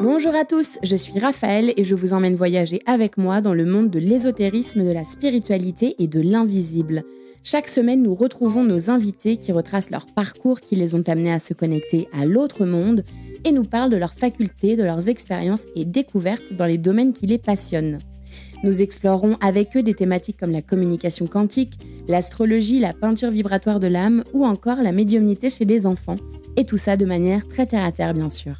Bonjour à tous, je suis Raphaël et je vous emmène voyager avec moi dans le monde de l'ésotérisme, de la spiritualité et de l'invisible. Chaque semaine, nous retrouvons nos invités qui retracent leur parcours qui les ont amenés à se connecter à l'autre monde et nous parlent de leurs facultés, de leurs expériences et découvertes dans les domaines qui les passionnent. Nous explorerons avec eux des thématiques comme la communication quantique, l'astrologie, la peinture vibratoire de l'âme ou encore la médiumnité chez les enfants, et tout ça de manière très terre-à-terre bien sûr.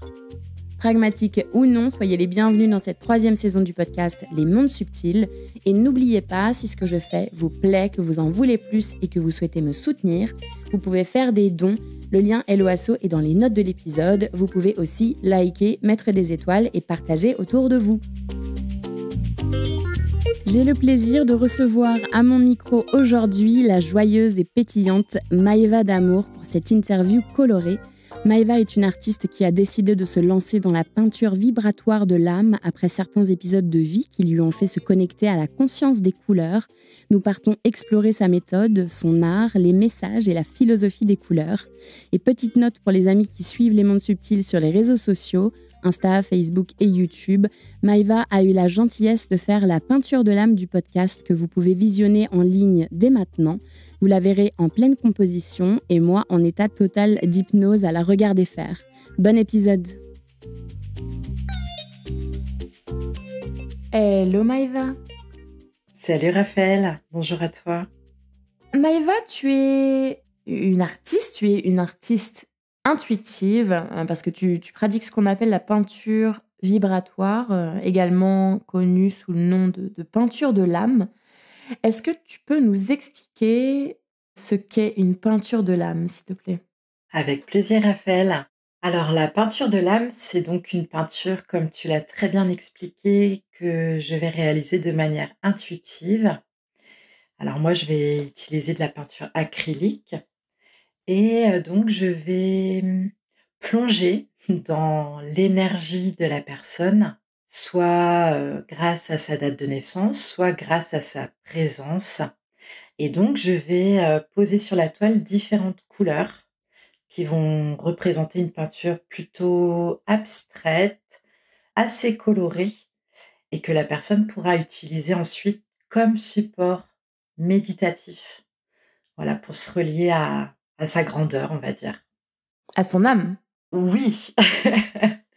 Pragmatique ou non, soyez les bienvenus dans cette troisième saison du podcast Les Mondes Subtils. Et n'oubliez pas, si ce que je fais vous plaît, que vous en voulez plus et que vous souhaitez me soutenir, vous pouvez faire des dons. Le lien Helloasso est dans les notes de l'épisode. Vous pouvez aussi liker, mettre des étoiles et partager autour de vous. J'ai le plaisir de recevoir à mon micro aujourd'hui la joyeuse et pétillante Maeva Damour pour cette interview colorée Maeva est une artiste qui a décidé de se lancer dans la peinture vibratoire de l'âme après certains épisodes de vie qui lui ont fait se connecter à la conscience des couleurs. Nous partons explorer sa méthode, son art, les messages et la philosophie des couleurs. Et petite note pour les amis qui suivent les mondes subtils sur les réseaux sociaux, Insta, Facebook et YouTube, Maeva a eu la gentillesse de faire la peinture de l'âme du podcast que vous pouvez visionner en ligne dès maintenant. Vous la verrez en pleine composition et moi en état total d'hypnose à la regarder faire. Bon épisode Hello Maïva Salut Raphaël, bonjour à toi. Maïva, tu es une artiste, tu es une artiste intuitive euh, parce que tu, pratiques ce qu'on appelle la peinture vibratoire, euh, également connue sous le nom de peinture de l'âme. Est-ce que tu peux nous expliquer ce qu'est une peinture de l'âme, s'il te plaît Avec plaisir, Raphaël. Alors la peinture de l'âme, c'est donc une peinture, comme tu l'as très bien expliqué, que je vais réaliser de manière intuitive. Alors moi, je vais utiliser de la peinture acrylique et euh, donc je vais hum, plonger dans l'énergie de la personne soit grâce à sa date de naissance, soit grâce à sa présence. Et donc, je vais poser sur la toile différentes couleurs qui vont représenter une peinture plutôt abstraite, assez colorée, et que la personne pourra utiliser ensuite comme support méditatif. Voilà, pour se relier à, à sa grandeur, on va dire. À son âme. Oui.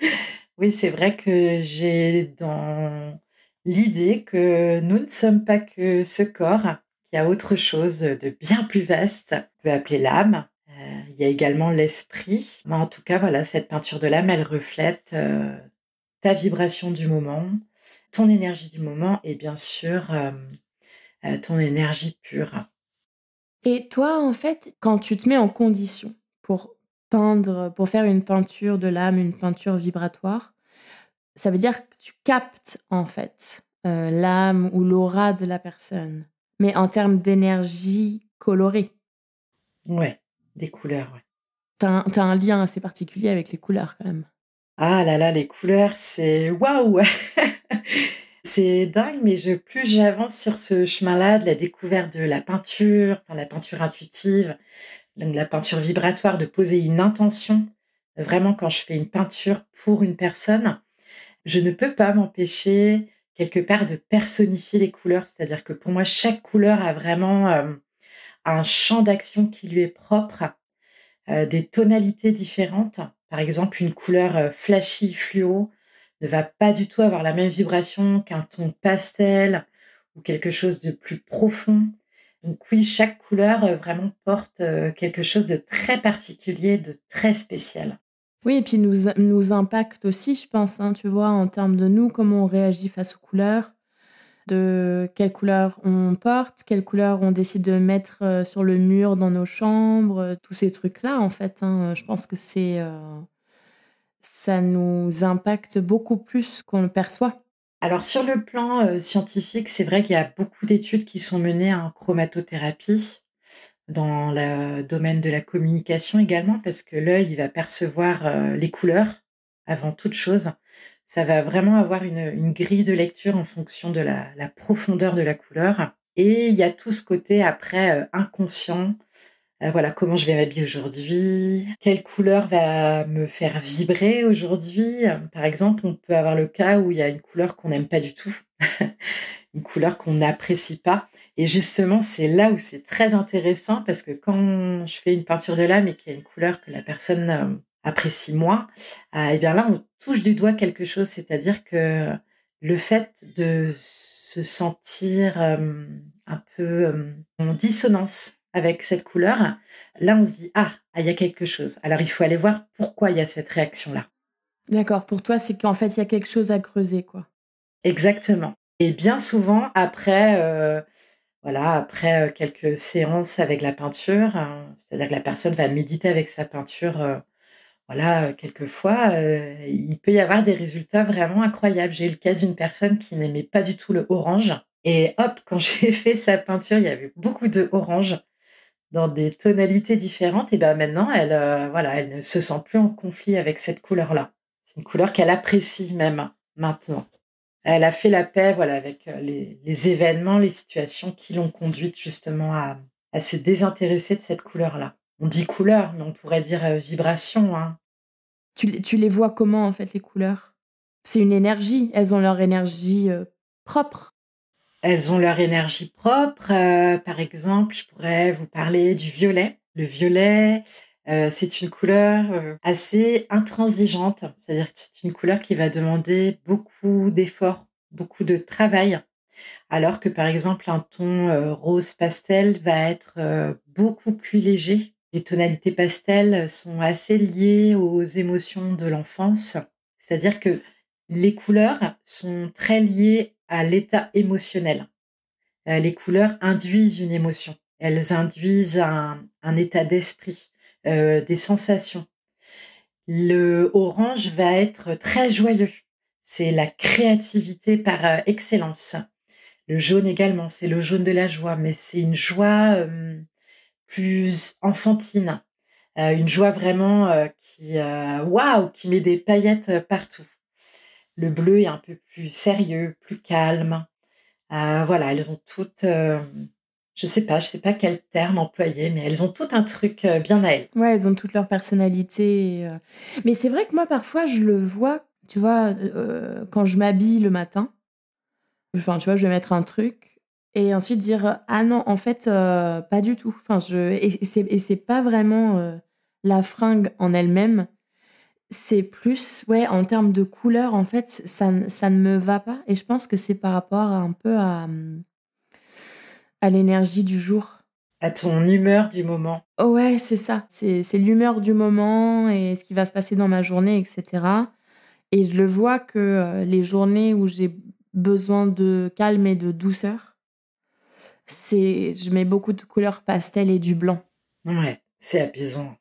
Oui, c'est vrai que j'ai dans l'idée que nous ne sommes pas que ce corps, qu'il y a autre chose de bien plus vaste, on peut appeler l'âme. Euh, il y a également l'esprit. Mais en tout cas, voilà, cette peinture de l'âme, elle reflète euh, ta vibration du moment, ton énergie du moment et bien sûr euh, ton énergie pure. Et toi, en fait, quand tu te mets en condition pour peindre, pour faire une peinture de l'âme, une peinture vibratoire, ça veut dire que tu captes en fait euh, l'âme ou l'aura de la personne, mais en termes d'énergie colorée. Ouais, des couleurs, ouais. T'as as un lien assez particulier avec les couleurs quand même. Ah là là, les couleurs, c'est waouh C'est dingue, mais plus j'avance sur ce chemin-là de la découverte de la peinture, la peinture intuitive, donc la peinture vibratoire, de poser une intention. Euh, vraiment, quand je fais une peinture pour une personne, je ne peux pas m'empêcher quelque part de personnifier les couleurs. C'est-à-dire que pour moi, chaque couleur a vraiment euh, un champ d'action qui lui est propre, euh, des tonalités différentes. Par exemple, une couleur flashy, fluo, ne va pas du tout avoir la même vibration qu'un ton pastel ou quelque chose de plus profond. Donc oui, chaque couleur euh, vraiment porte euh, quelque chose de très particulier, de très spécial. Oui, et puis nous, nous impacte aussi, je pense, hein, tu vois, en termes de nous, comment on réagit face aux couleurs, de quelles couleurs on porte, quelles couleurs on décide de mettre euh, sur le mur dans nos chambres, tous ces trucs-là, en fait. Hein. je pense que c'est... ça nous impacte beaucoup plus qu'on le perçoit. Alors sur le plan euh, scientifique, c'est vrai qu'il y a beaucoup d'études qui sont menées en chromatothérapie dans le domaine de la communication également parce que l'œil va percevoir euh, les couleurs avant toute chose. Ça va vraiment avoir une, grille de lecture en fonction de la, profondeur de la couleur. Et il y a tout ce côté après euh, inconscient euh, voilà comment je vais m'habiller aujourd'hui, quelle couleur va me faire vibrer aujourd'hui. Par exemple, on peut avoir le cas où il y a une couleur qu'on n'aime pas du tout, une couleur qu'on n'apprécie pas. Et justement, c'est là où c'est très intéressant parce que quand je fais une peinture de lame et qu'il y a une couleur que la personne euh, apprécie moins, ah, eh bien là, on touche du doigt quelque chose, c'est-à-dire que le fait de se sentir euh, un peu en dissonance avec cette couleur, là on se dit ah, ah, il y a quelque chose. Alors il faut aller voir pourquoi il y a cette réaction là. D'accord, pour toi c'est qu'en fait il y a quelque chose à creuser quoi. Exactement. Et bien souvent après euh, voilà, après euh, quelques séances avec la peinture, hein, c'est-à-dire que la personne va méditer avec sa peinture euh, voilà, quelquefois, il peut y avoir des résultats vraiment incroyables. J'ai eu le cas d'une personne qui n'aimait pas du tout le orange. Et hop, quand j'ai fait sa peinture, il y avait beaucoup de orange dans des tonalités différentes, et ben maintenant, elle, euh, voilà, elle ne se sent plus en conflit avec cette couleur-là. C'est une couleur qu'elle apprécie même maintenant. Elle a fait la paix, voilà, avec euh, les, événements, les situations qui l'ont conduite justement à, à se désintéresser de cette couleur-là. On dit couleur, mais on pourrait dire euh, vibration. Hein. Tu, les vois comment en fait les couleurs C'est une énergie. Elles ont leur énergie propre. Elles ont leur énergie propre. Euh, par exemple, je pourrais vous parler du violet. Le violet, euh, c'est une couleur euh, assez intransigeante, c'est-à-dire que c'est une couleur qui va demander beaucoup d'efforts, beaucoup de travail. Alors que par exemple un ton rose pastel va être beaucoup plus léger. Les tonalités pastel sont assez liées aux émotions de l'enfance. C'est-à-dire que les couleurs sont très liées à l'état émotionnel. Euh, les couleurs induisent une émotion, elles induisent un, état d'esprit, euh, des sensations. Le orange va être très joyeux, c'est la créativité par euh, excellence. Le jaune également, c'est le jaune de la joie, mais c'est une joie plus enfantine, une joie vraiment qui, waouh, qui met des paillettes partout. Le bleu est un peu plus sérieux, plus calme. Euh, voilà, elles ont toutes, euh, je sais pas, je sais pas quel terme employer, mais elles ont toutes un truc euh, bien à elles. Ouais, elles ont toutes leur personnalité. Mais c'est vrai que moi, parfois, je le vois, tu vois, quand je m'habille le matin, enfin, tu vois, je vais mettre un truc et ensuite dire, ah non, en fait, pas du tout. Enfin, je, et c'est pas vraiment la fringue en elle-même c'est plus, ouais, en termes de couleur, en fait, ça, ne me va pas. Et je pense que c'est par rapport un peu à, à l'énergie du jour. À ton humeur du moment. Oh ouais, c'est ça. C'est l'humeur du moment et ce qui va se passer dans ma journée, etc. Et je le vois que euh, les journées où j'ai besoin de calme et de douceur, c'est je mets beaucoup de couleurs pastel et du blanc. Ouais, c'est apaisant.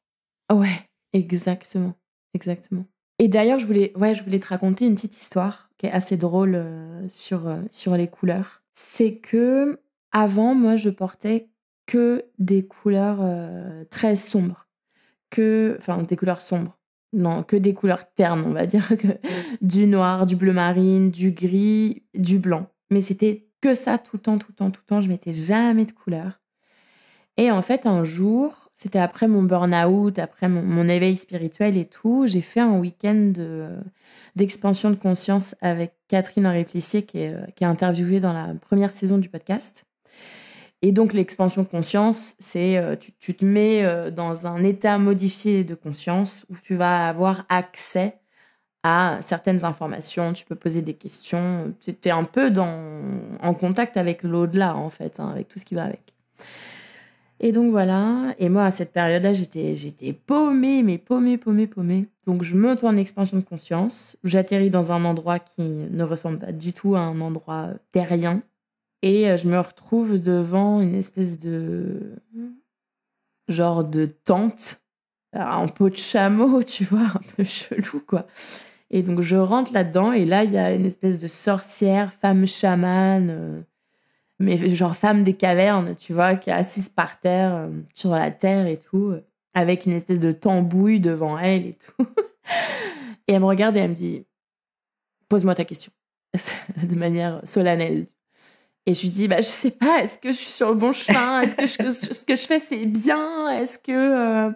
Ouais, exactement. Exactement. Et d'ailleurs, je voulais, ouais, je voulais te raconter une petite histoire qui est assez drôle euh, sur, euh, sur les couleurs. C'est que avant, moi, je portais que des couleurs euh, très sombres, que, enfin, des couleurs sombres. Non, que des couleurs ternes, on va dire, mm. du noir, du bleu marine, du gris, du blanc. Mais c'était que ça tout le temps, tout le temps, tout le temps. Je mettais jamais de couleurs. Et en fait, un jour, c'était après mon burn-out, après mon, éveil spirituel et tout. J'ai fait un week-end d'expansion de, conscience avec Catherine henri Plissier, qui est, interviewée dans la première saison du podcast. Et donc, l'expansion de conscience, c'est euh, tu, te mets euh, dans un état modifié de conscience où tu vas avoir accès à certaines informations, tu peux poser des questions. Tu es un peu dans, en contact avec l'au-delà, en fait, hein, avec tout ce qui va avec. Et donc voilà. Et moi, à cette période-là, j'étais, j'étais paumée, mais paumée, paumée, paumée. Donc je monte en expansion de conscience. J'atterris dans un endroit qui ne ressemble pas du tout à un endroit terrien. Et euh, je me retrouve devant une espèce de. genre de tente euh, en peau de chameau, tu vois, un peu chelou, quoi. Et donc je rentre là-dedans, et là, il y a une espèce de sorcière, femme chamane euh, mais genre femme des cavernes, tu vois, qui est assise par terre, euh, sur la terre et tout, avec une espèce de tambouille devant elle et tout. et elle me regarde et elle me dit Pose-moi ta question, de manière solennelle. Et je lui dis bah, Je sais pas, est-ce que je suis sur le bon chemin Est-ce que ce que je fais, c'est bien Est-ce que. Euh,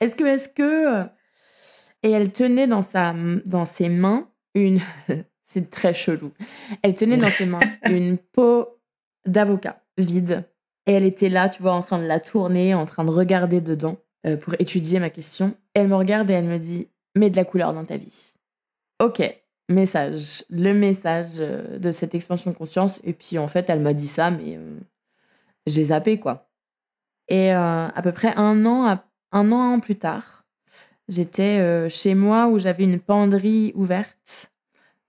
est-ce que. Est-ce que. Euh? Et elle tenait dans, sa, dans ses mains une. c'est très chelou. Elle tenait dans ses mains une peau d'avocat, vide. Et elle était là, tu vois, en train de la tourner, en train de regarder dedans euh, pour étudier ma question. Elle me regarde et elle me dit Mets de la couleur dans ta vie. Ok, message. Le message euh, de cette expansion de conscience. Et puis en fait, elle m'a dit ça, mais euh, j'ai zappé quoi. Et à peu près un an, un an plus tard, j'étais chez moi où j'avais une penderie ouverte.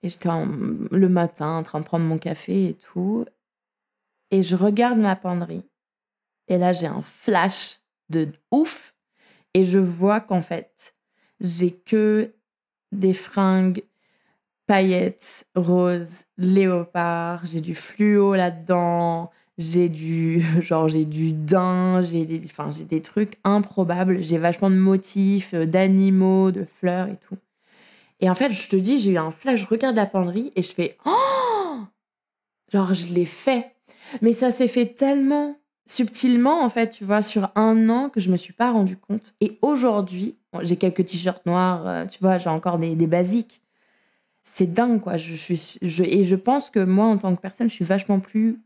Et j'étais le matin en train de prendre mon café et tout et je regarde ma penderie. Et là, j'ai un flash de ouf et je vois qu'en fait, j'ai que des fringues paillettes, roses, léopard, j'ai du fluo là-dedans, j'ai du genre j'ai du daim, j'ai des enfin j'ai des trucs improbables, j'ai vachement de motifs, euh, d'animaux, de fleurs et tout. Et en fait, je te dis, j'ai eu un flash, je regarde la penderie et je fais oh! Genre, je l'ai fait. Mais ça s'est fait tellement subtilement, en fait, tu vois, sur un an que je me suis pas rendu compte. Et aujourd'hui, j'ai quelques t-shirts noirs, euh, tu vois, j'ai encore des, des basiques. C'est dingue, quoi. Je suis, je, et je pense que moi, en tant que personne, je suis vachement plus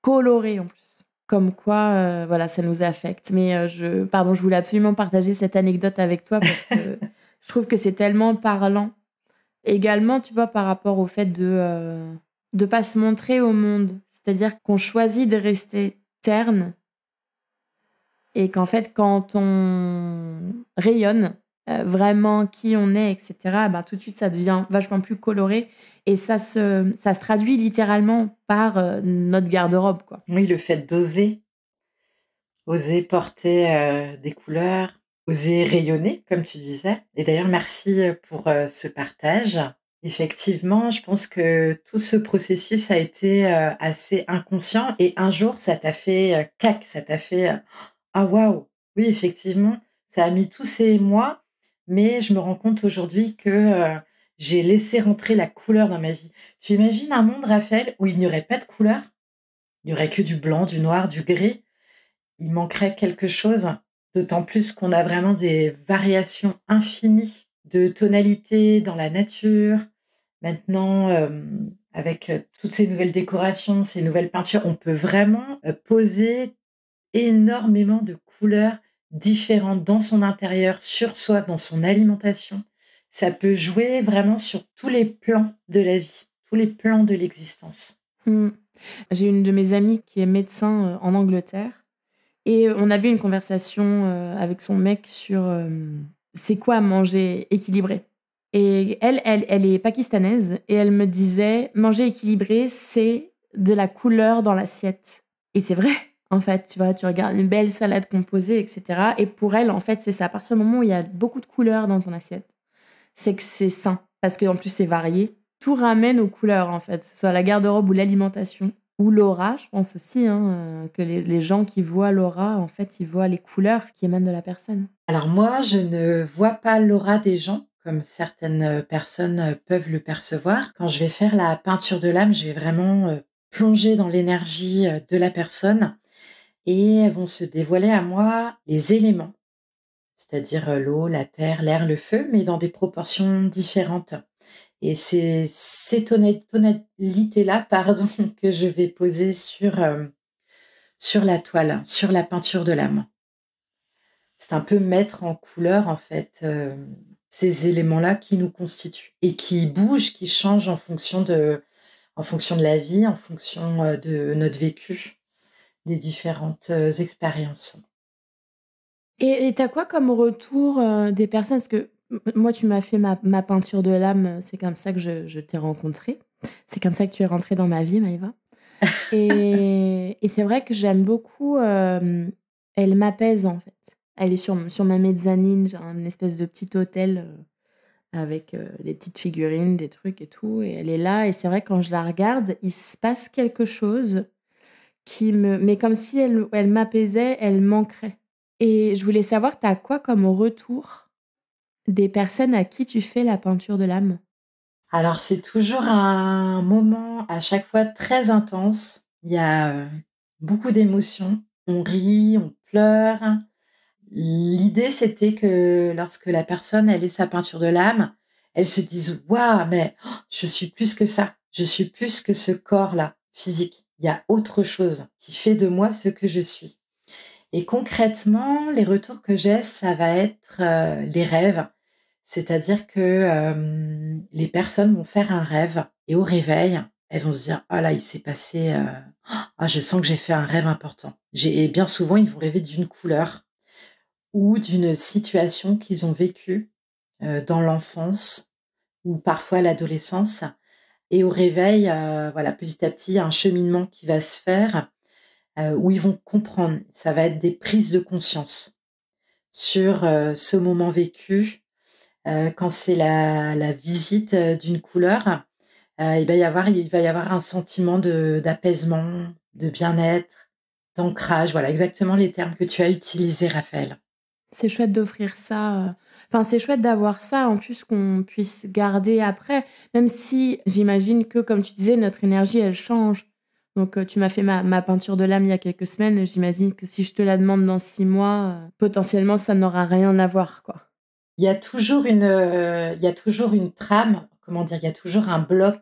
colorée en plus. Comme quoi, euh, voilà, ça nous affecte. Mais euh, je, pardon, je voulais absolument partager cette anecdote avec toi parce que je trouve que c'est tellement parlant. Également, tu vois, par rapport au fait de ne pas se montrer au monde. C'est-à-dire qu'on choisit de rester terne et qu'en fait, quand on rayonne euh, vraiment qui on est, etc., ben, tout de suite, ça devient vachement plus coloré et ça se, ça se traduit littéralement par euh, notre garde-robe. Quoi. Oui, le fait d'oser, oser porter euh, des couleurs, oser rayonner, comme tu disais. Et d'ailleurs, merci pour ce partage. Effectivement, je pense que tout ce processus a été euh, assez inconscient et un jour, ça t'a fait euh, cac, ça t'a fait euh, ah waouh, oui, effectivement, ça a mis tous ces mois, mais je me rends compte aujourd'hui que j'ai laissé rentrer la couleur dans ma vie. Tu imagines un monde, Raphaël, où il n'y aurait pas de couleur Il n'y aurait que du blanc, du noir, du gris. Il manquerait quelque chose, d'autant plus qu'on a vraiment des variations infinies de tonalités dans la nature, Maintenant, euh, avec euh, toutes ces nouvelles décorations, ces nouvelles peintures, on peut vraiment euh, poser énormément de couleurs différentes dans son intérieur, sur soi, dans son alimentation. Ça peut jouer vraiment sur tous les plans de la vie, tous les plans de l'existence. Hmm. J'ai une de mes amies qui est médecin en Angleterre et on avait une conversation avec son mec sur c'est quoi manger équilibré. Et elle, elle, est pakistanaise et elle me disait manger équilibré, c'est de la couleur dans l'assiette. Et c'est vrai, en fait, tu vois, tu regardes une belle salade composée, etc. Et pour elle, en fait, c'est ça. À partir du moment où il y a beaucoup de couleurs dans ton assiette, c'est que c'est sain. Parce qu'en plus, c'est varié. Tout ramène aux couleurs, en fait, que ce soit la garde-robe ou l'alimentation. Ou l'aura, je pense aussi, hein, euh, que les, les gens qui voient l'aura, en fait, ils voient les couleurs qui émanent de la personne. Alors moi, je ne vois pas l'aura des gens comme certaines euh, personnes euh, peuvent le percevoir. Quand je vais faire la peinture de l'âme, je vais vraiment euh, plonger dans l'énergie de la personne et vont se dévoiler à moi les éléments, c'est-à-dire l'eau, la terre, l'air, le feu, mais dans des proportions différentes. Et c'est cette tonalité-là, pardon, que je vais poser sur, sur la toile, sur la peinture de l'âme. C'est un peu mettre en couleur, en fait, ces éléments-là qui nous constituent et qui bougent, qui changent en fonction de, en fonction de la vie, en fonction euh, de notre vécu, des différentes euh, expériences. Et tu as quoi comme retour euh, des personnes Parce que moi, tu m'as fait ma, ma, peinture de l'âme, c'est comme ça que je, je t'ai rencontrée. C'est comme ça que tu es rentrée dans ma vie, Maïva. et, et c'est vrai que j'aime beaucoup. elle m'apaise en fait. Elle est sur, ma mezzanine, j'ai un espèce de petit hôtel euh, avec euh, des petites figurines, des trucs et tout. Et elle est là, et c'est vrai, quand je la regarde, il se passe quelque chose qui me. Mais comme si elle, elle m'apaisait, elle manquerait. Et je voulais savoir, t'as quoi comme retour des personnes à qui tu fais la peinture de l'âme Alors, c'est toujours un moment à chaque fois très intense. Il y a euh, beaucoup d'émotions. On rit, on pleure, L'idée, c'était que lorsque la personne elle est sa peinture de l'âme, elle se dise Waouh, mais je suis plus que ça. Je suis plus que ce corps-là, physique. Il y a autre chose qui fait de moi ce que je suis. Et concrètement, les retours que j'ai, ça va être euh, les rêves. C'est-à-dire que euh, les personnes vont faire un rêve et au réveil, elles vont se dire ah oh là il s'est passé euh, ah, je sens que j'ai fait un rêve important. J'ai et bien souvent ils vont rêver d'une couleur ou d'une situation qu'ils ont vécue euh, dans l'enfance ou parfois l'adolescence. Et au réveil, euh, voilà, petit à petit, il y a un cheminement qui va se faire euh, où ils vont comprendre. Ça va être des prises de conscience sur ce moment vécu. quand c'est la, visite d'une couleur, il, va y avoir, il va y avoir un sentiment d'apaisement, de bien-être, d'ancrage. Voilà exactement les termes que tu as utilisés, Raphaël c'est chouette d'offrir ça. Euh, enfin, c'est chouette d'avoir ça en plus qu'on puisse garder après, même si j'imagine que, comme tu disais, notre énergie, elle change. Donc, euh, tu m'as fait ma, peinture de l'âme il y a quelques semaines. J'imagine que si je te la demande dans six mois, euh, potentiellement, ça n'aura rien à voir, quoi. Il y a toujours une, il y a toujours une trame, comment dire, il y a toujours un bloc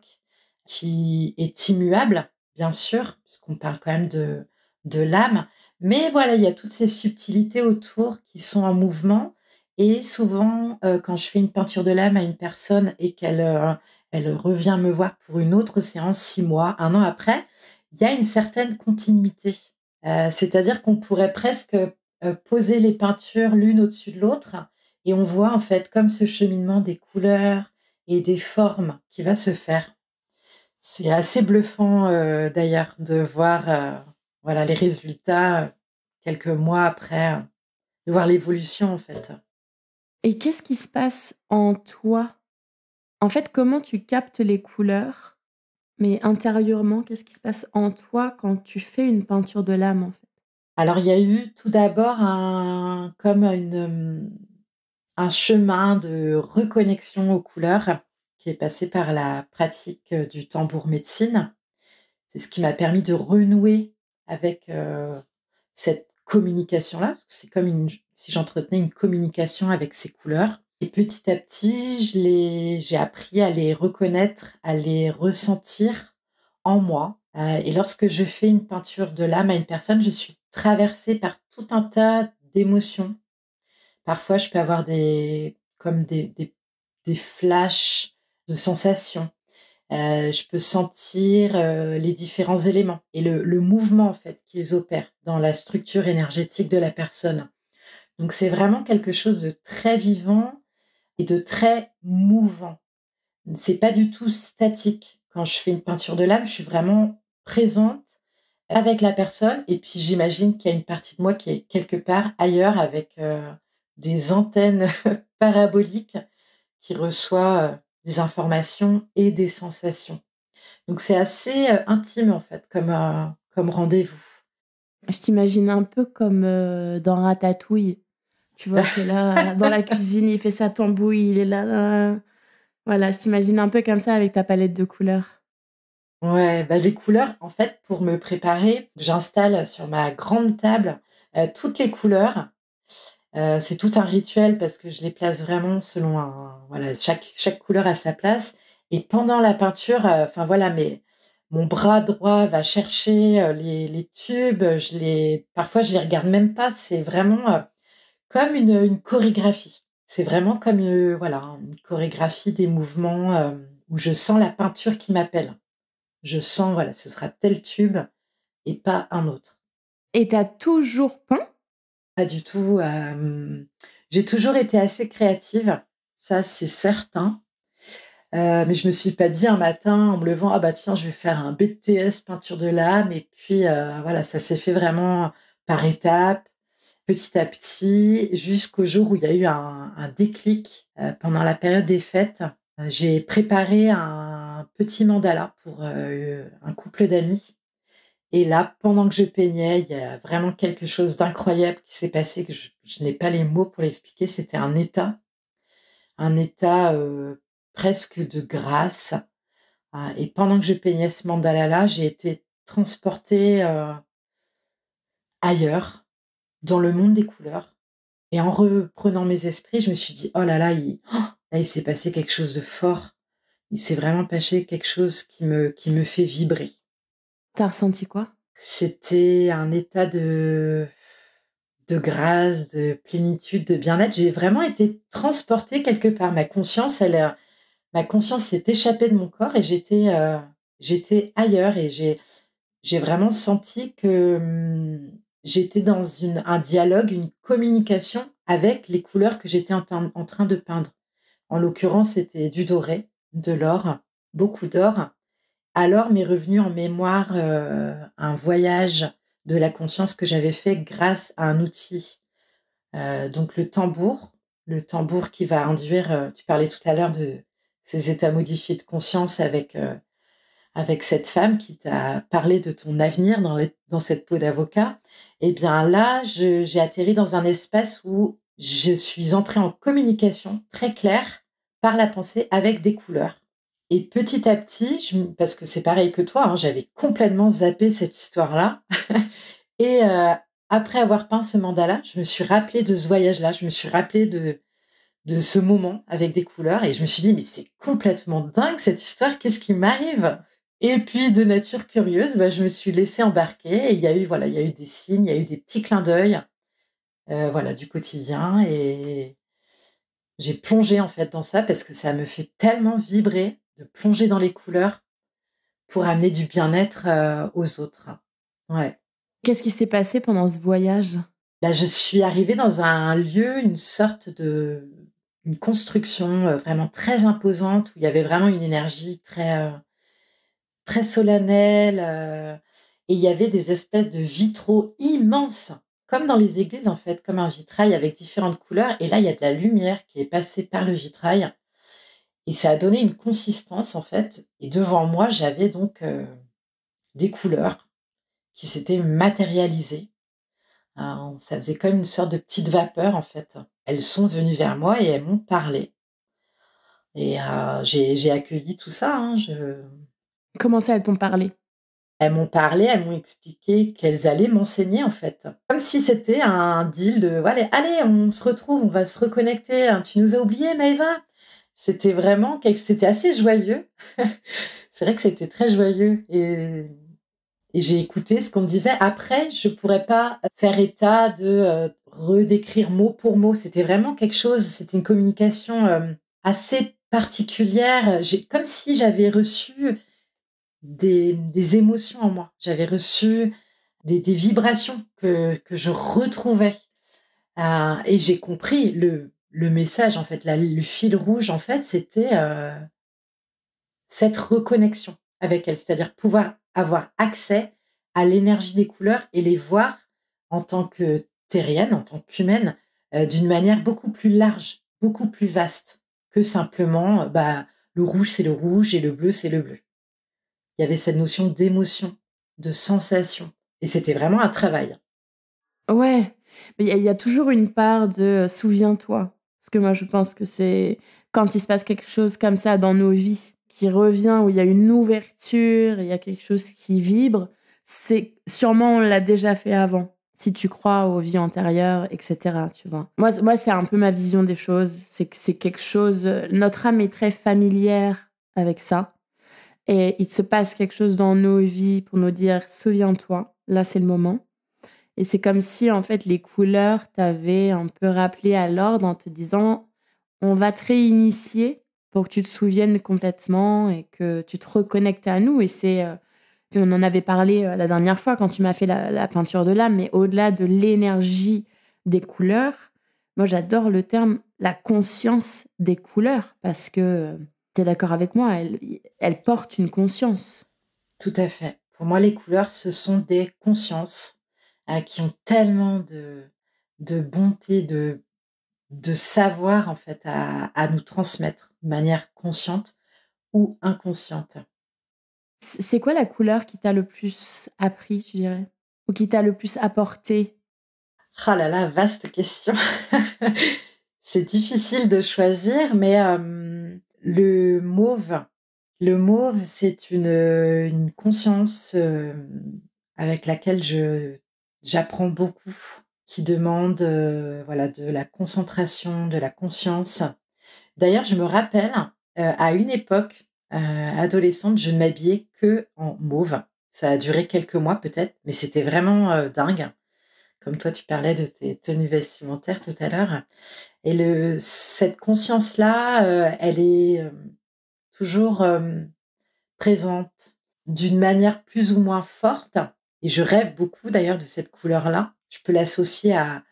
qui est immuable, bien sûr, puisqu'on parle quand même de, de l'âme. Mais voilà, il y a toutes ces subtilités autour qui sont en mouvement. Et souvent, euh, quand je fais une peinture de l'âme à une personne et qu'elle euh, elle revient me voir pour une autre séance six mois, un an après, il y a une certaine continuité. Euh, c'est-à-dire qu'on pourrait presque poser les peintures l'une au-dessus de l'autre et on voit en fait comme ce cheminement des couleurs et des formes qui va se faire. C'est assez bluffant d'ailleurs de voir voilà les résultats euh, quelques mois après, euh, de voir l'évolution en fait. Et qu'est-ce qui se passe en toi En fait, comment tu captes les couleurs Mais intérieurement, qu'est-ce qui se passe en toi quand tu fais une peinture de l'âme en fait Alors, il y a eu tout d'abord un comme euh, un chemin de reconnexion aux couleurs qui est passé par la pratique du tambour médecine. C'est ce qui m'a permis de renouer avec euh, cette communication-là. C'est comme une, si j'entretenais une communication avec ces couleurs. Et petit à petit, je j'ai appris à les reconnaître, à les ressentir en moi. Euh, et lorsque je fais une peinture de l'âme à une personne, je suis traversée par tout un tas d'émotions. Parfois, je peux avoir des, comme des, des, des flashs de sensations. Euh, je peux sentir euh, les différents éléments et le, mouvement en fait qu'ils opèrent dans la structure énergétique de la personne. Donc c'est vraiment quelque chose de très vivant et de très mouvant. C'est pas du tout statique. Quand je fais une peinture de l'âme, je suis vraiment présente avec la personne et puis j'imagine qu'il y a une partie de moi qui est quelque part ailleurs avec euh, des antennes paraboliques qui reçoit des informations et des sensations. Donc c'est assez euh, intime en fait comme, euh, comme rendez-vous. Je t'imagine un peu comme euh, dans Ratatouille. Tu vois que là, dans la cuisine, il fait sa tambouille, il est là. Voilà, je t'imagine un peu comme ça avec ta palette de couleurs. Ouais, bah les couleurs, en fait, pour me préparer, j'installe sur ma grande table toutes les couleurs euh, c'est tout un rituel parce que je les place vraiment selon un, voilà, chaque, chaque couleur à sa place. Et pendant la peinture, euh, enfin voilà, mais mon bras droit va chercher euh, les, les, tubes. Je les, parfois, je les regarde même pas. C'est vraiment comme une, une chorégraphie. C'est vraiment comme une, voilà une chorégraphie des mouvements où je sens la peinture qui m'appelle. Je sens voilà, ce sera tel tube et pas un autre. Et tu as toujours peint pas du tout. j'ai toujours été assez créative, ça c'est certain. mais je me suis pas dit un matin en me levant ah bah tiens je vais faire un BTS peinture de l'âme et puis voilà ça s'est fait vraiment par étapes petit à petit jusqu'au jour où il y a eu un, un déclic pendant la période des fêtes j'ai préparé un petit mandala pour un couple d'amis et là, pendant que je peignais, il y a vraiment quelque chose d'incroyable qui s'est passé que je, n'ai pas les mots pour l'expliquer. C'était un état, un état euh, presque de grâce. Ah, et pendant que je peignais ce mandala-là, j'ai été transportée euh, ailleurs, dans le monde des couleurs. Et en reprenant mes esprits, je me suis dit, oh là là, il, oh, là, il s'est passé quelque chose de fort. Il s'est vraiment passé quelque chose qui me, qui me fait vibrer. T'as ressenti quoi C'était un état de de grâce, de plénitude, de bien-être. J'ai vraiment été transportée quelque part. Ma conscience, elle, euh, ma conscience s'est échappée de mon corps et j'étais, euh, j'étais ailleurs et j'ai, j'ai vraiment senti que hmm, j'étais dans une, un dialogue, une communication avec les couleurs que j'étais en train de peindre. En l'occurrence, c'était du doré, de l'or, beaucoup d'or, alors m'est revenu en mémoire euh, un voyage de la conscience que j'avais fait grâce à un outil, euh, donc le tambour, le tambour qui va induire, euh, tu parlais tout à l'heure de ces états modifiés de conscience avec, avec cette femme qui t'a parlé de ton avenir dans, dans cette peau d'avocat. Et eh bien là, j'ai atterri dans un espace où je suis entrée en communication très claire par la pensée avec des couleurs. Et petit à petit, parce que c'est pareil que toi, hein, j'avais complètement zappé cette histoire-là. et euh, après avoir peint ce mandat-là, je me suis rappelé de ce voyage-là, je me suis rappelé de, de ce moment avec des couleurs et je me suis dit, mais c'est complètement dingue cette histoire, qu'est-ce qui m'arrive Et puis, de nature curieuse, bah, je me suis laissée embarquer et il y a eu, voilà, il y a eu des signes, il y a eu des petits clins d'œil, euh, voilà, du quotidien et j'ai plongé en fait dans ça parce que ça me fait tellement vibrer de plonger dans les couleurs pour amener du bien-être euh, aux autres. Ouais. Qu'est-ce qui s'est passé pendant ce voyage Là, bah, je suis arrivée dans un lieu, une sorte de une construction euh, vraiment très imposante où il y avait vraiment une énergie très euh, très solennelle et il y avait des espèces de vitraux immenses comme dans les églises en fait, comme un vitrail avec différentes couleurs et là il y a de la lumière qui est passée par le vitrail et ça a donné une consistance en fait. Et devant moi, j'avais donc euh, des couleurs qui s'étaient matérialisées. Hein, ça faisait comme une sorte de petite vapeur en fait. Elles sont venues vers moi et elles m'ont parlé. Et euh, j'ai accueilli tout ça. Hein, je... Comment ça, elles t'ont parlé Elles m'ont parlé, elles m'ont expliqué qu'elles allaient m'enseigner en fait. Comme si c'était un deal de allez, allez, on se retrouve, on va se reconnecter. Hein, tu nous as oublié, Maëva c'était vraiment quelque... c'était assez joyeux. c'est vrai que c'était très joyeux et, j'ai écouté ce qu'on me disait. Après, je pourrais pas faire état de euh, redécrire mot pour mot. C'était vraiment quelque chose. C'était une communication euh, assez particulière. J'ai comme si j'avais reçu des, émotions en moi. J'avais reçu des, vibrations que, je retrouvais. Euh, et j'ai compris le le message, en fait, le fil rouge, en fait, c'était euh, cette reconnexion avec elle, c'est-à-dire pouvoir avoir accès à l'énergie des couleurs et les voir en tant que terrienne, en tant qu'humaine, euh, d'une manière beaucoup plus large, beaucoup plus vaste que simplement euh, bah, le rouge c'est le rouge et le bleu c'est le bleu. Il y avait cette notion d'émotion, de sensation, et c'était vraiment un travail. Ouais, mais il y, a toujours une part de souviens-toi parce que moi, je pense que c'est quand il se passe quelque chose comme ça dans nos vies, qui revient, où il y a une ouverture, il y a quelque chose qui vibre, c'est sûrement on l'a déjà fait avant. Si tu crois aux vies antérieures, etc. Tu vois. Moi, moi c'est un peu ma vision des choses. C'est c'est quelque chose. Notre âme est très familière avec ça. Et il se passe quelque chose dans nos vies pour nous dire souviens-toi, là c'est le moment. Et c'est comme si, en fait, les couleurs t'avaient un peu rappelé à l'ordre en te disant on va te réinitier pour que tu te souviennes complètement et que tu te reconnectes à nous. Et c'est. Euh, on en avait parlé euh, la dernière fois quand tu m'as fait la, peinture de l'âme, mais au-delà de l'énergie des couleurs, moi j'adore le terme la conscience des couleurs parce que euh, tu es d'accord avec moi, elle elles portent une conscience. Tout à fait. Pour moi, les couleurs, ce sont des consciences ah, qui ont tellement de, de bonté, de, de savoir en fait à, à nous transmettre de manière consciente ou inconsciente. C'est quoi la couleur qui t'a le plus appris, tu dirais Ou qui t'a le plus apporté Ah là là, vaste question C'est difficile de choisir, mais le mauve, le mauve, c'est une, une conscience avec laquelle je j'apprends beaucoup, qui demande voilà de la concentration, de la conscience. D'ailleurs, je me rappelle à une époque adolescente, je ne m'habillais que en mauve. Ça a duré quelques mois peut-être, mais c'était vraiment dingue. Comme toi, tu parlais de tes tenues vestimentaires tout à l'heure. Et le, cette conscience-là, elle est toujours présente d'une manière plus ou moins forte et je rêve beaucoup d'ailleurs de cette couleur-là. Je peux l'associer à,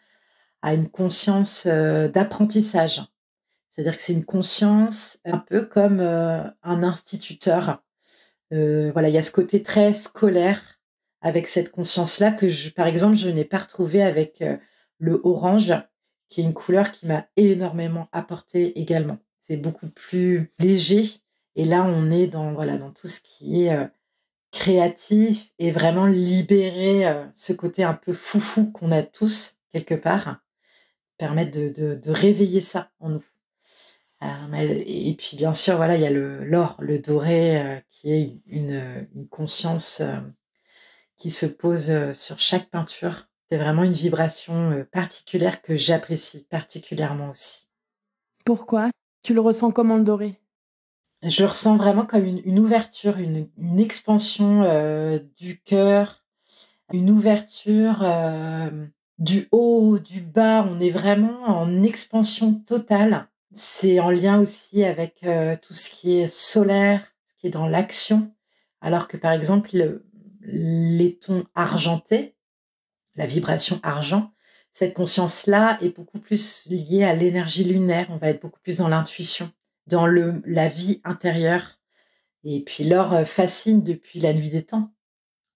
à une conscience euh, d'apprentissage. C'est-à-dire que c'est une conscience un peu comme euh, un instituteur. Euh, voilà, il y a ce côté très scolaire avec cette conscience-là que, par exemple, je n'ai pas retrouvé avec le orange, qui est une couleur qui m'a énormément apporté également. C'est beaucoup plus léger. Et là, on est dans, voilà, dans tout ce qui est créatif et vraiment libérer euh, ce côté un peu foufou qu'on a tous quelque part, permettre de, réveiller ça en nous. Euh, et puis bien sûr, voilà, il y a le l'or, le doré, euh, qui est une, une conscience qui se pose sur chaque peinture. C'est vraiment une vibration particulière que j'apprécie particulièrement aussi. Pourquoi Tu le ressens comment le doré je ressens vraiment comme une, ouverture, une, expansion euh, du cœur, une ouverture euh, du haut, du bas. On est vraiment en expansion totale. C'est en lien aussi avec euh, tout ce qui est solaire, ce qui est dans l'action. Alors que par exemple, les tons argentés, la vibration argent, cette conscience-là est beaucoup plus liée à l'énergie lunaire. On va être beaucoup plus dans l'intuition dans le, la vie intérieure. Et puis l'or euh, fascine depuis la nuit des temps.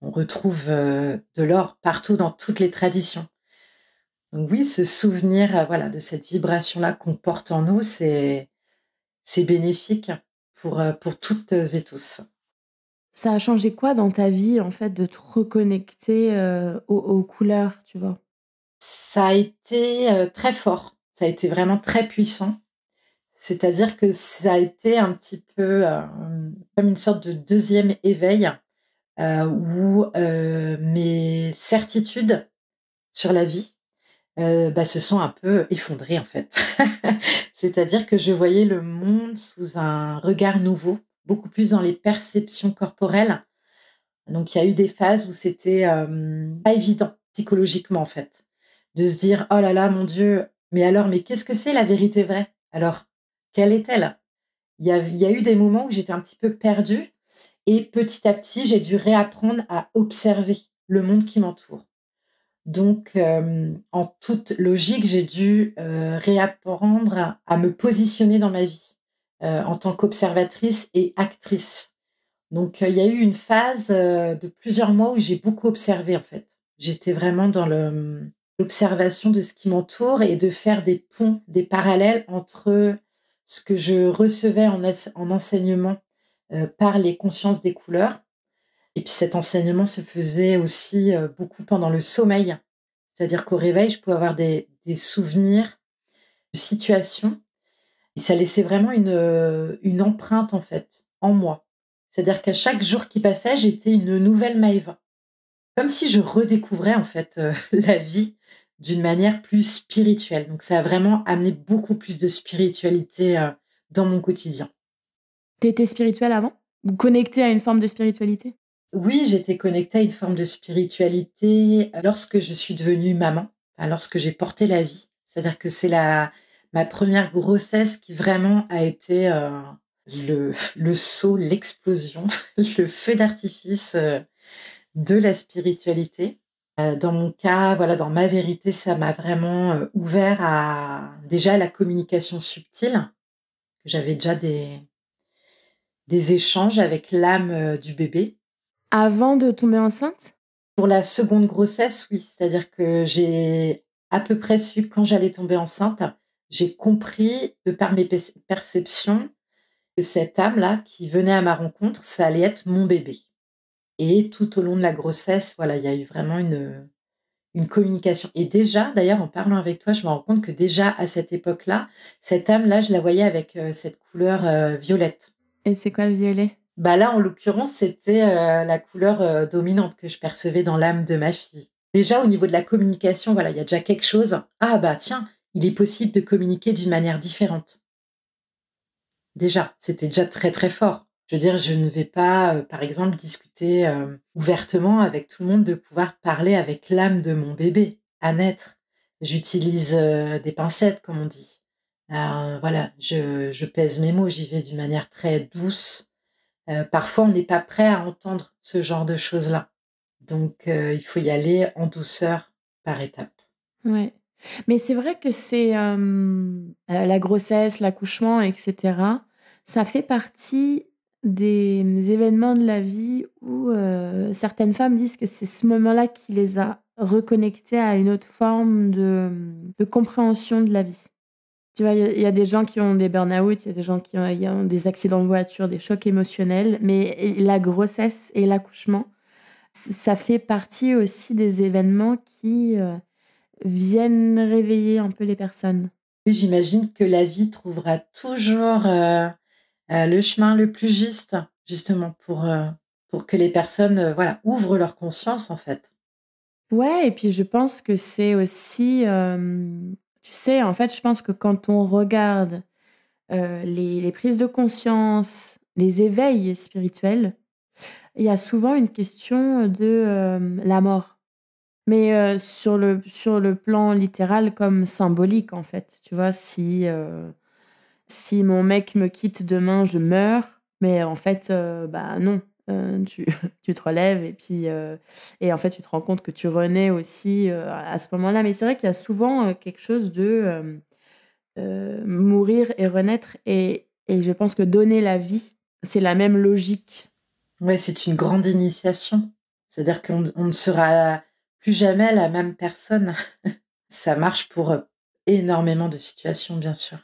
On retrouve euh, de l'or partout dans toutes les traditions. Donc oui, ce souvenir euh, voilà, de cette vibration-là qu'on porte en nous, c'est bénéfique pour, pour toutes et tous. Ça a changé quoi dans ta vie, en fait, de te reconnecter aux, couleurs, tu vois Ça a été très fort, ça a été vraiment très puissant. C'est-à-dire que ça a été un petit peu euh, comme une sorte de deuxième éveil euh, où euh, mes certitudes sur la vie bah, se sont un peu effondrées, en fait. C'est-à-dire que je voyais le monde sous un regard nouveau, beaucoup plus dans les perceptions corporelles. Donc il y a eu des phases où c'était pas évident psychologiquement en fait, de se dire oh là là mon Dieu, mais alors mais qu'est-ce que c'est la vérité vraie Alors quelle est-elle il y, a, il y a eu des moments où j'étais un petit peu perdue et petit à petit, j'ai dû réapprendre à observer le monde qui m'entoure. Donc, euh, en toute logique, j'ai dû euh, réapprendre à, me positionner dans ma vie euh, en tant qu'observatrice et actrice. Donc, il y a eu une phase de plusieurs mois où j'ai beaucoup observé, en fait. J'étais vraiment dans l'observation de ce qui m'entoure et de faire des ponts, des parallèles entre ce que je recevais en, enseignement euh, par les consciences des couleurs. Et puis cet enseignement se faisait aussi euh, beaucoup pendant le sommeil. C'est-à-dire qu'au réveil, je pouvais avoir des, souvenirs des situations. Et ça laissait vraiment euh, une, empreinte, en fait, en moi. C'est-à-dire qu'à chaque jour qui passait, j'étais une nouvelle Maëva. Comme si je redécouvrais, en fait, la vie d'une manière plus spirituelle. Donc ça a vraiment amené beaucoup plus de spiritualité euh, dans mon quotidien. T'étais spirituelle avant Ou connectée à une forme de spiritualité Oui, j'étais connectée à une forme de spiritualité euh, lorsque je suis devenue maman, lorsque j'ai porté la vie. C'est-à-dire que c'est la ma première grossesse qui vraiment a été euh, le, saut, l'explosion, le feu d'artifice de la spiritualité. Euh, dans mon cas, voilà, dans ma vérité, ça m'a vraiment euh, ouvert à déjà la communication subtile. que J'avais déjà des, des échanges avec l'âme euh, du bébé. Avant de tomber enceinte Pour la seconde grossesse, oui. C'est-à-dire que j'ai à peu près su quand j'allais tomber enceinte. J'ai compris, de par mes perceptions, que cette âme-là qui venait à ma rencontre, ça allait être mon bébé. Et tout au long de la grossesse, voilà, il y a eu vraiment une, communication. Et déjà, d'ailleurs, en parlant avec toi, je me rends compte que déjà à cette époque-là, cette âme-là, je la voyais avec euh, cette couleur euh, violette. Et c'est quoi le violet bah là, en l'occurrence, c'était euh, la couleur dominante que je percevais dans l'âme de ma fille. Déjà, au niveau de la communication, voilà, il y a déjà quelque chose. Ah bah tiens, il est possible de communiquer d'une manière différente. Déjà, c'était déjà très très fort. Je veux dire, je ne vais pas, euh, par exemple, discuter euh, ouvertement avec tout le monde de pouvoir parler avec l'âme de mon bébé à naître. J'utilise euh, des pincettes, comme on dit. voilà, je, je, pèse mes mots, j'y vais d'une manière très douce. parfois, on n'est pas prêt à entendre ce genre de choses-là. Donc, il faut y aller en douceur par étapes. Oui. Mais c'est vrai que c'est la grossesse, l'accouchement, etc. Ça fait partie Mm, des événements de la vie où euh, certaines femmes disent que c'est ce moment-là qui les a reconnectées à une autre forme de, de compréhension de la vie. Tu vois, il y, a des gens qui ont des burn-out, il y a des gens qui ont, des accidents de voiture, des chocs émotionnels, mais la grossesse et l'accouchement, ça fait partie aussi des événements qui euh, viennent réveiller un peu les personnes. J'imagine que la vie trouvera toujours euh, euh, le chemin le plus juste, justement, pour, euh, pour que les personnes euh, voilà, ouvrent leur conscience, en fait. Ouais, et puis je pense que c'est aussi, tu sais, en fait, je pense que quand on regarde les, les, prises de conscience, les éveils spirituels, il y a souvent une question de la mort. Mais sur, le, sur le plan littéral comme symbolique, en fait. Tu vois, si si mon mec me quitte demain, je meurs. Mais en fait, euh, bah non. Euh, tu, te relèves et puis euh, et en fait tu te rends compte que tu renais aussi à ce moment-là mais c'est vrai qu'il y a souvent quelque chose de mourir et renaître et, et, je pense que donner la vie c'est la même logique ouais c'est une grande initiation c'est-à-dire qu'on ne sera plus jamais la même personne ça marche pour énormément de situations bien sûr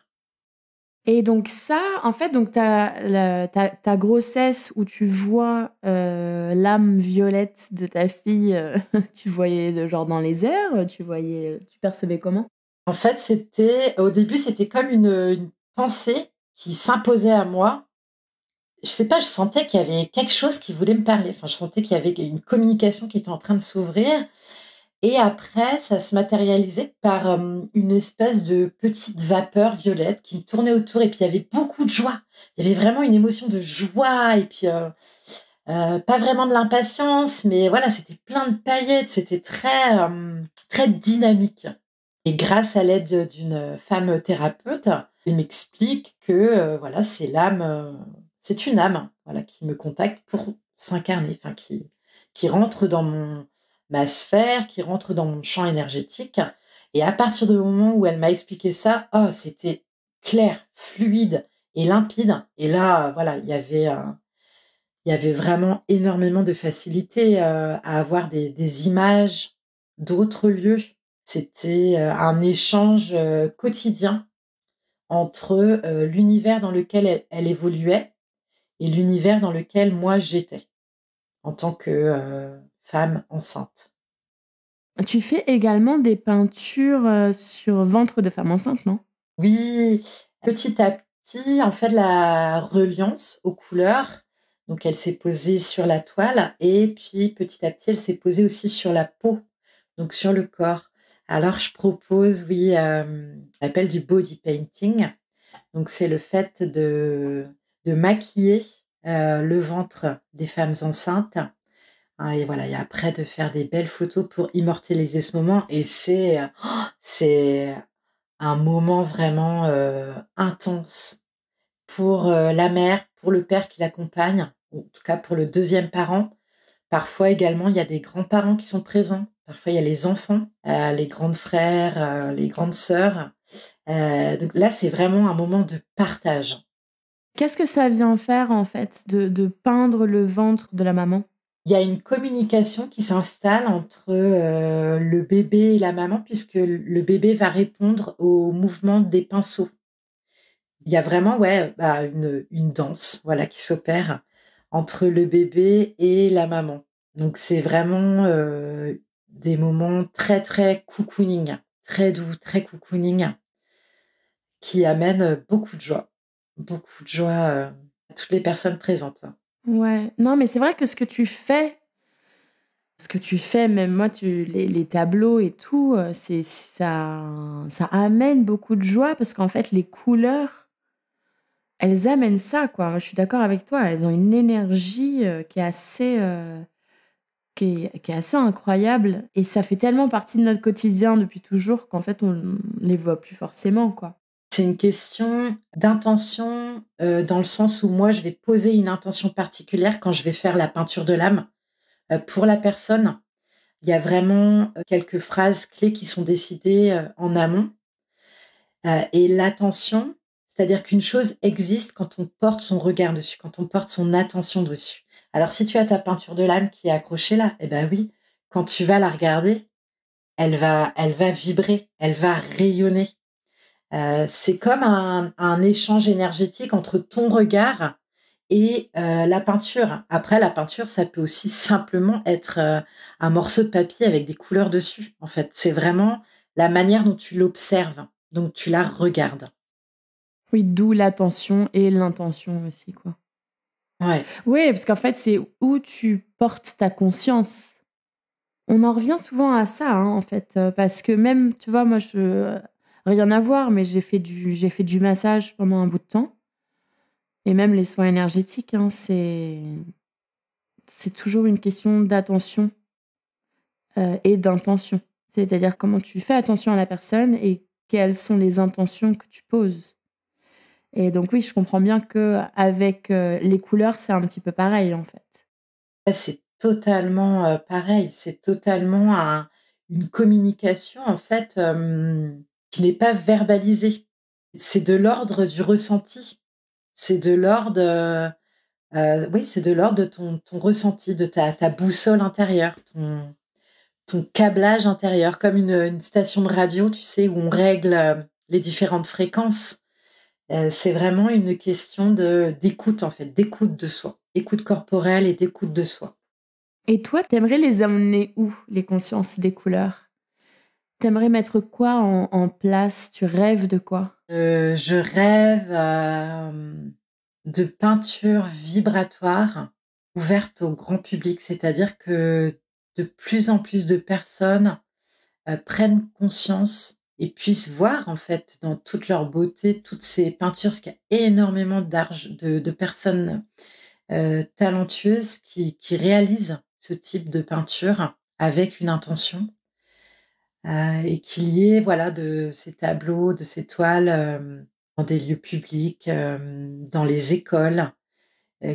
et donc ça, en fait, donc ta, grossesse où tu vois euh, l'âme violette de ta fille, euh, tu voyais de, genre dans les airs, tu voyais, euh, tu percevais comment En fait, c'était au début, c'était comme une, pensée qui s'imposait à moi. Je sais pas, je sentais qu'il y avait quelque chose qui voulait me parler. Enfin, je sentais qu'il y avait une communication qui était en train de s'ouvrir et après, ça se matérialisait par euh, une espèce de petite vapeur violette qui tournait autour. Et puis, il y avait beaucoup de joie. Il y avait vraiment une émotion de joie. Et puis, euh, euh, pas vraiment de l'impatience, mais voilà, c'était plein de paillettes. C'était très, très dynamique. Et grâce à l'aide d'une femme thérapeute, elle m'explique que voilà, c'est l'âme, c'est une âme voilà, qui me contacte pour s'incarner, enfin, qui, qui rentre dans mon ma sphère, qui rentre dans mon champ énergétique. Et à partir du moment où elle m'a expliqué ça, oh, c'était clair, fluide et limpide. Et là, voilà, il y avait, euh, il y avait vraiment énormément de facilité euh, à avoir des, images d'autres lieux. C'était euh, un échange quotidien entre l'univers dans lequel elle évoluait et l'univers dans lequel moi j'étais en tant que femme enceinte. Tu fais également des peintures euh, sur ventre de femme enceinte, non Oui, petit à petit, en fait, la reliance aux couleurs. Donc, elle s'est posée sur la toile et puis petit à petit, elle s'est posée aussi sur la peau, donc sur le corps. Alors, je propose, oui, euh, appelle du body painting. Donc, c'est le fait de, de maquiller euh, le ventre des femmes enceintes Hein, et voilà, il y a après de faire des belles photos pour immortaliser ce moment. Et c'est, euh, oh, c'est un moment vraiment euh, intense pour euh, la mère, pour le père qui l'accompagne, en tout cas pour le deuxième parent. Parfois également, il y a des grands-parents qui sont présents. Parfois, il y a les enfants, les grandes frères, les grandes sœurs. donc là, c'est vraiment un moment de partage. Qu'est-ce que ça vient faire en fait de peindre le ventre de la maman il y a une communication qui s'installe entre euh, le bébé et la maman, puisque le bébé va répondre au mouvements des pinceaux. Il y a vraiment ouais, bah, une, une, danse voilà, qui s'opère entre le bébé et la maman. Donc c'est vraiment euh, des moments très très cocooning, très doux, très cocooning, qui amènent beaucoup de joie, beaucoup de joie euh, à toutes les personnes présentes. Ouais, non, mais c'est vrai que ce que tu fais, ce que tu fais, même moi, tu, les, les tableaux et tout, euh, c'est ça, ça amène beaucoup de joie parce qu'en fait, les couleurs, elles amènent ça, quoi. Je suis d'accord avec toi, elles ont une énergie euh, qui est assez. Euh, qui, assez incroyable et ça fait tellement partie de notre quotidien depuis toujours qu'en fait on, on les voit plus forcément quoi. C'est une question d'intention euh, dans le sens où moi, je vais poser une intention particulière quand je vais faire la peinture de l'âme euh, pour la personne. Il y a vraiment euh, quelques phrases clés qui sont décidées en amont. et l'attention, c'est-à-dire qu'une chose existe quand on porte son regard dessus, quand on porte son attention dessus. Alors si tu as ta peinture de l'âme qui est accrochée là, eh ben oui, quand tu vas la regarder, elle va, elle va vibrer, elle va rayonner. Euh, c'est comme un, échange énergétique entre ton regard et euh, la peinture. Après, la peinture, ça peut aussi simplement être euh, un morceau de papier avec des couleurs dessus. En fait, c'est vraiment la manière dont tu l'observes, donc tu la regardes. Oui, d'où l'attention et l'intention aussi, quoi. Ouais. Oui, parce qu'en fait, c'est où tu portes ta conscience. On en revient souvent à ça, hein, en fait, parce que même, tu vois, moi, je, rien à voir, mais j'ai fait, du, j'ai fait du massage pendant un bout de temps. Et même les soins énergétiques, hein, c'est, c'est toujours une question d'attention euh, et d'intention. C'est-à-dire comment tu fais attention à la personne et quelles sont les intentions que tu poses. Et donc oui, je comprends bien que avec euh, les couleurs, c'est un petit peu pareil en fait. C'est totalement euh, pareil, c'est totalement une communication en fait qui n'est pas verbalisé. C'est de l'ordre du ressenti. C'est de l'ordre, euh, euh, oui, c'est de l'ordre de ton, ressenti, de ta, boussole intérieure, ton, ton câblage intérieur, comme une, station de radio, tu sais, où on règle euh, les différentes fréquences. c'est vraiment une question d'écoute en fait, d'écoute de soi, écoute corporelle et d'écoute de soi. Et toi, t'aimerais les amener où les consciences des couleurs aimerais mettre quoi en, place Tu rêves de quoi euh, Je rêve euh, de peinture vibratoire ouverte au grand public, c'est-à-dire que de plus en plus de personnes euh, prennent conscience et puissent voir en fait dans toute leur beauté toutes ces peintures, ce qu'il y a énormément de, de, personnes talentueuses qui, qui réalisent ce type de peinture avec une intention euh, et qu'il y ait voilà, de ces tableaux, de ces toiles euh, dans des lieux publics, euh, dans les écoles,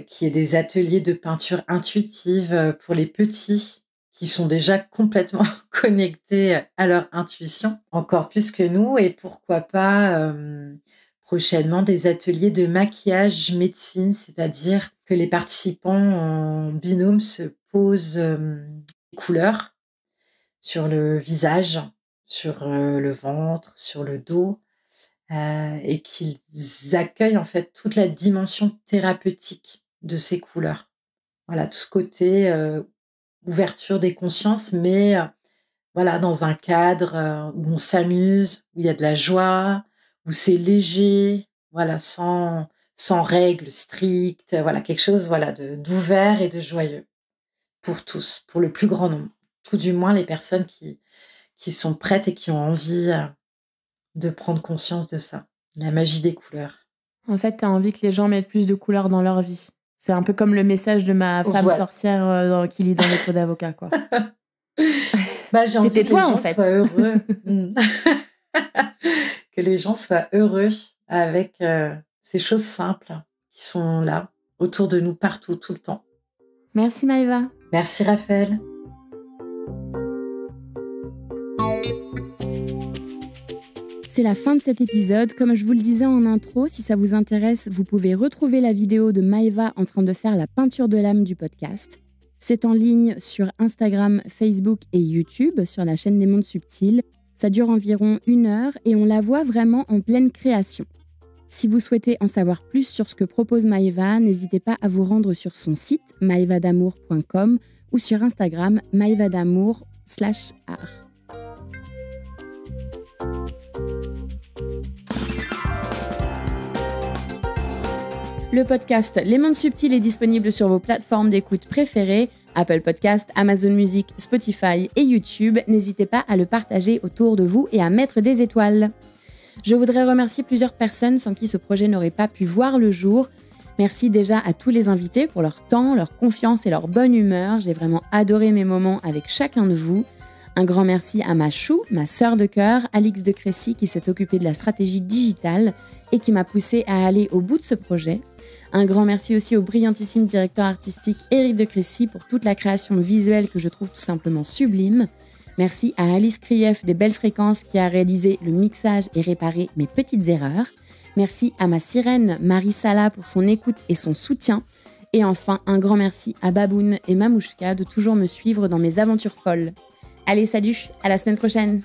qui ait des ateliers de peinture intuitive pour les petits qui sont déjà complètement connectés à leur intuition, encore plus que nous, et pourquoi pas prochainement des ateliers de maquillage médecine, c'est-à-dire que les participants en binôme se posent des couleurs sur le visage, sur le ventre, sur le dos, et qu'ils accueillent en fait toute la dimension thérapeutique de ces couleurs. Voilà, tout ce côté ouverture des consciences, mais voilà, dans un cadre où on s'amuse, où il y a de la joie, où c'est léger, voilà, sans, sans règles strictes, voilà, quelque chose voilà, d'ouvert et de joyeux pour tous, pour le plus grand nombre du moins les personnes qui, qui sont prêtes et qui ont envie euh, de prendre conscience de ça, la magie des couleurs. En fait, tu as envie que les gens mettent plus de couleurs dans leur vie. C'est un peu comme le message de ma femme sorcière euh, qui lit dans les pots d'avocat, quoi. bah, C'était toi, en fait. heureux. Mm. que les gens soient heureux avec euh, ces choses simples qui sont là, autour de nous, partout, tout le temps. Merci Maïva. Merci Raphaël. c'est la fin de cet épisode. Comme je vous le disais en intro, si ça vous intéresse, vous pouvez retrouver la vidéo de Maeva en train de faire la peinture de l'âme du podcast. C'est en ligne sur Instagram, Facebook et YouTube, sur la chaîne des mondes subtils. Ça dure environ une heure et on la voit vraiment en pleine création. Si vous souhaitez en savoir plus sur ce que propose Maeva, n'hésitez pas à vous rendre sur son site maevadamour.com ou sur Instagram maevadamour art. Le podcast Les Mondes Subtils est disponible sur vos plateformes d'écoute préférées, Apple Podcast, Amazon Music, Spotify et YouTube. N'hésitez pas à le partager autour de vous et à mettre des étoiles. Je voudrais remercier plusieurs personnes sans qui ce projet n'aurait pas pu voir le jour. Merci déjà à tous les invités pour leur temps, leur confiance et leur bonne humeur. J'ai vraiment adoré mes moments avec chacun de vous. Un grand merci à ma chou, ma sœur de cœur, Alix de Crécy, qui s'est occupée de la stratégie digitale et qui m'a poussée à aller au bout de ce projet. Un grand merci aussi au brillantissime directeur artistique Éric de Crécy pour toute la création visuelle que je trouve tout simplement sublime. Merci à Alice Krief des Belles Fréquences qui a réalisé le mixage et réparé mes petites erreurs. Merci à ma sirène Marie Sala pour son écoute et son soutien. Et enfin, un grand merci à Baboun et Mamouchka de toujours me suivre dans mes aventures folles. Allez, salut, à la semaine prochaine!